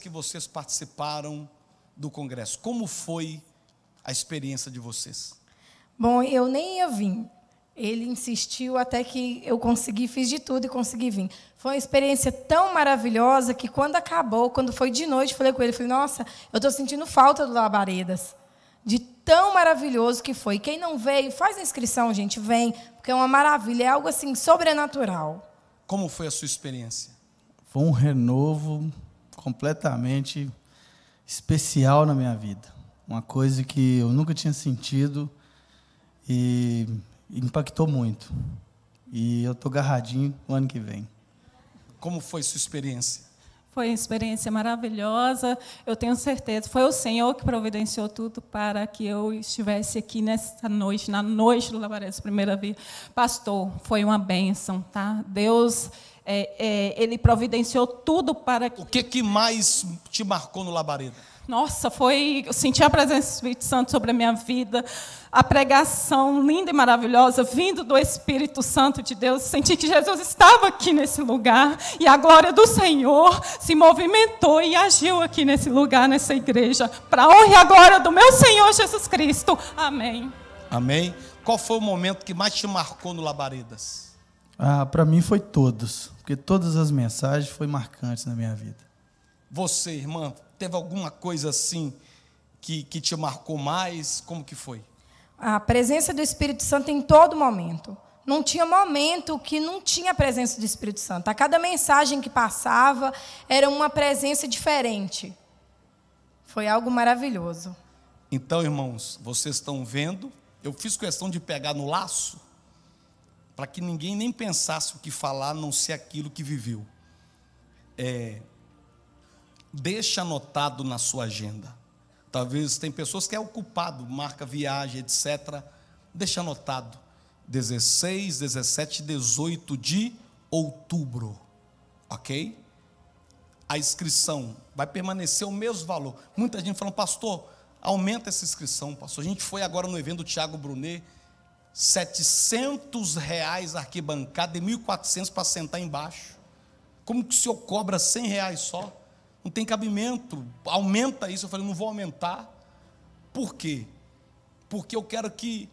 que vocês participaram do congresso. Como foi a experiência de vocês? Bom, eu nem ia vir. Ele insistiu até que eu consegui, fiz de tudo e consegui vir. Foi uma experiência tão maravilhosa que quando acabou, quando foi de noite, falei com ele, falei: "Nossa, eu estou sentindo falta do Labaredas". De tão maravilhoso que foi. Quem não veio, faz a inscrição, gente, vem, porque é uma maravilha, é algo assim sobrenatural. Como foi a sua experiência? Foi um renovo completamente especial na minha vida. Uma coisa que eu nunca tinha sentido e impactou muito. E eu estou garradinho o ano que vem. Como foi sua experiência? Foi uma experiência maravilhosa. Eu tenho certeza, foi o Senhor que providenciou tudo para que eu estivesse aqui nessa noite, na noite do Lavares Primeira vez. Pastor, foi uma bênção, tá? Deus é, é, ele providenciou tudo para que. O que, que mais te marcou no Labareda? Nossa, foi. Eu senti a presença do Espírito Santo sobre a minha vida, a pregação linda e maravilhosa, vindo do Espírito Santo de Deus. Senti que Jesus estava aqui nesse lugar e a glória do Senhor se movimentou e agiu aqui nesse lugar, nessa igreja, para a honra e a glória do meu Senhor Jesus Cristo. Amém. Amém. Qual foi o momento que mais te marcou no Labaredas? Ah, para mim foi todos, porque todas as mensagens foram marcantes na minha vida. Você, irmã, teve alguma coisa assim que, que te marcou mais? Como que foi? A presença do Espírito Santo em todo momento. Não tinha momento que não tinha a presença do Espírito Santo. A cada mensagem que passava era uma presença diferente. Foi algo maravilhoso. Então, irmãos, vocês estão vendo? Eu fiz questão de pegar no laço para que ninguém nem pensasse o que falar, a não ser aquilo que viveu. É, deixa anotado na sua agenda. Talvez tem pessoas que é ocupado, marca viagem, etc. Deixa anotado. 16, 17, 18 de outubro. Ok? A inscrição vai permanecer o mesmo valor. Muita gente falando, pastor, aumenta essa inscrição, pastor. A gente foi agora no evento do Tiago Brunet 700 reais arquibancada e 1.400 para sentar embaixo. Como que o senhor cobra 100 reais só? Não tem cabimento, aumenta isso. Eu falei, não vou aumentar. Por quê? Porque eu quero que,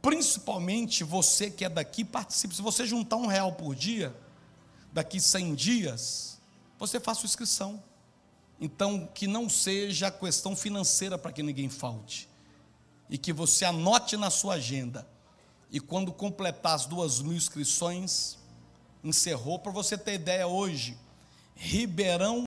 principalmente você que é daqui, participe. Se você juntar um real por dia, daqui 100 dias, você faça sua inscrição. Então, que não seja questão financeira para que ninguém falte. E que você anote na sua agenda e quando completar as duas mil inscrições, encerrou. Para você ter ideia, hoje, Ribeirão